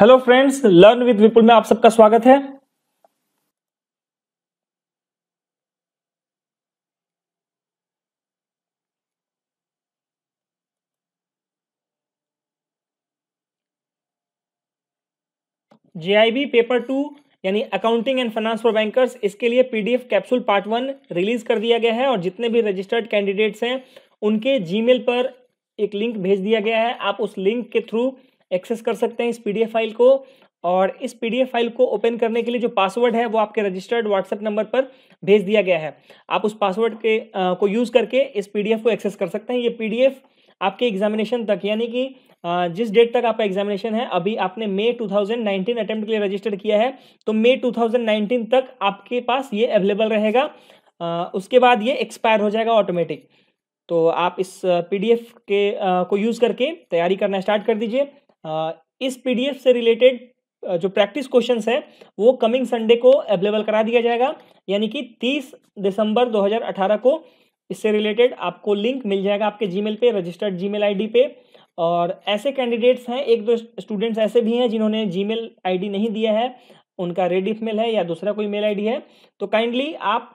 hello friends learn with Vipul में आप सबका स्वागत है जीआईबी पेपर टू यानी accounting and finance for bankers इसके लिए PDF capsule part one release कर दिया गया है और जितने भी रजिस्टर्ड कैंडिडेट्स हैं उनके जीमेल पर एक लिंक भेज दिया गया है आप उस लिंक के थ्रू एक्सेस कर सकते हैं इस पीडीएफ फाइल को और इस पीडीएफ फाइल को ओपन करने के लिए जो पासवर्ड है वो आपके रजिस्टर्ड व्हाट्सएप नंबर पर भेज दिया गया है आप उस पासवर्ड के आ, को यूज़ करके इस पीडीएफ को एक्सेस कर सकते हैं ये पीडीएफ आपके एग्जामिनेशन तक यानी कि जिस डेट तक आपका एग्जामिनेशन है अभी आपने मई 2019 अटेम्प्ट के लिए रजिस्टर किया है तो मई 2019 तक आपके पास ये अवेलेबल रहेगा उसके बाद ये एक्सपायर हो जाएगा ऑटोमेटिक तो आप इस पीडीएफ के आ, को यूज़ करके तैयारी करना स्टार्ट कर दीजिए इस पीडीएफ से रिलेटेड जो प्रैक्टिस क्वेश्चन है वो कमिंग संडे को अवेलेबल करा दिया जाएगा यानी कि 30 दिसंबर 2018 को इससे रिलेटेड आपको लिंक मिल जाएगा आपके जीमेल पे रजिस्टर्ड जीमेल आईडी पे और ऐसे कैंडिडेट्स हैं एक दो स्टूडेंट्स ऐसे भी हैं जिन्होंने जीमेल आईडी नहीं दिया है उनका रेड इफ मेल है या दूसरा कोई मेल आईडी है तो काइंडली आप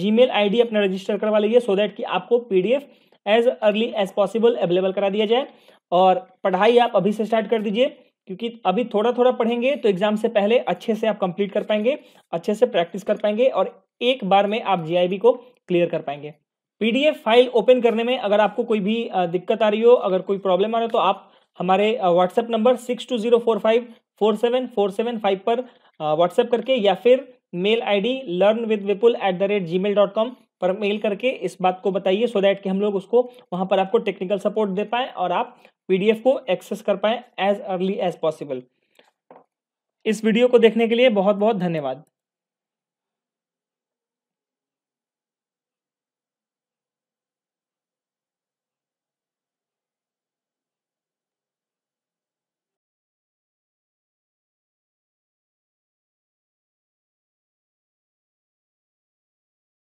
जी मेल अपना रजिस्टर करवा लीजिए सो दैट कि आपको PDF as early as possible available करा दिया जाए और पढ़ाई आप अभी से स्टार्ट कर दीजिए क्योंकि अभी थोड़ा थोड़ा पढ़ेंगे तो एग्जाम से पहले अच्छे से आप कंप्लीट कर पाएंगे अच्छे से प्रैक्टिस कर पाएंगे और एक बार में आप जीआईबी को क्लियर कर पाएंगे पीडीएफ फाइल ओपन करने में अगर आपको कोई भी दिक्कत आ रही हो अगर कोई प्रॉब्लम आ रहा हो तो आप हमारे WhatsApp number six two zero four five four seven four seven five पर व्हाट्सएप करके या फिर mail ID learn with Vipul at the rate Gmail dot com पर मेल करके इस बात को बताइए सो दैट कि हम लोग उसको वहाँ पर आपको टेक्निकल सपोर्ट दे पाएँ और आप पीडीएफ को एक्सेस कर पाएँ एज अर्ली एज पॉसिबल इस वीडियो को देखने के लिए बहुत बहुत धन्यवाद